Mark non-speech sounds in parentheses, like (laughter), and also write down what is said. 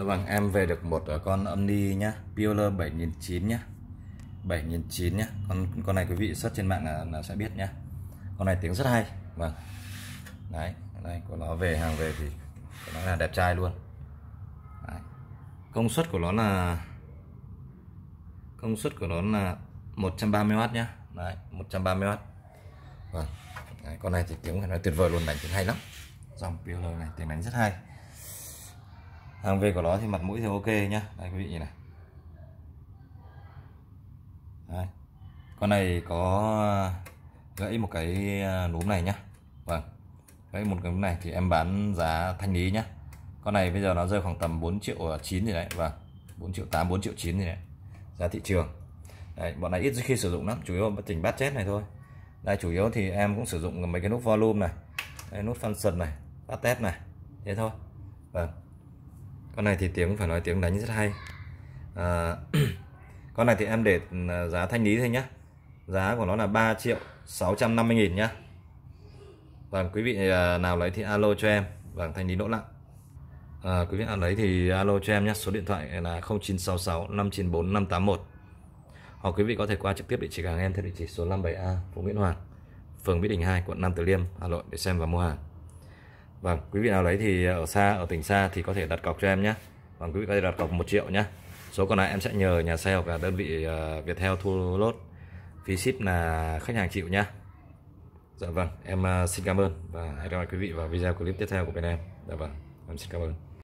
Dạ vâng, em về được một ờ, con Omni nhá, Piola 7009 nhá. 7009 nhá. Con con này quý vị xuất trên mạng là, là sẽ biết nhá. Con này tiếng rất hay. Vâng. Đấy, đây của nó về hàng về thì nó là đẹp trai luôn. Đấy. Công suất của nó là công suất của nó là 130W nhá. Đấy, 130W. Vâng. Đấy, con này thì tiếng phải nói tuyệt vời luôn, đánh tiếng hay lắm. Dòng Piola này tiếng đánh rất hay hàng về của nó thì mặt mũi thì ok nhá đây quý vị nhìn này đây con này có gãy một cái à, núm này nhá vâng gãy một cái núm này thì em bán giá thanh lý nhá con này bây giờ nó rơi khoảng tầm 4 triệu 9 à, gì đấy vâng 4 triệu 8 4 triệu 9 gì đấy giá thị trường đấy, bọn này ít khi sử dụng lắm chủ yếu là trình bát chết này thôi đây chủ yếu thì em cũng sử dụng mấy cái nút volume này đây, nút function này bát test này thế thôi vâng con này thì tiếng phải nói tiếng đánh rất hay à, (clears throat) con này thì em để à, giá thanh lý thôi nhá giá của nó là 3 triệu 650 nghìn nhá vâng quý vị à, nào lấy thì alo cho em vâng thanh lý lỗ lặng à, quý vị nào lấy thì alo cho em nhé số điện thoại là 0966 594 581 hoặc quý vị có thể qua trực tiếp địa chỉ hàng em theo địa chỉ số 57A phố Nguyễn Hoàng phường Mỹ Đình 2 quận Nam Từ Liêm Hà Nội để xem và mua hàng Vâng, quý vị nào lấy thì ở xa, ở tỉnh xa thì có thể đặt cọc cho em nhé. Vâng, quý vị có thể đặt cọc 1 triệu nhé. Số còn lại em sẽ nhờ nhà xe hoặc là đơn vị ờ, Viettel thu lốt. Phí ship là khách hàng chịu nhé. Dạ vâng, em ờ, xin cảm ơn và hẹn gặp lại quý vị vào video clip tiếp theo của bên em. Dạ vâng, em xin cảm ơn.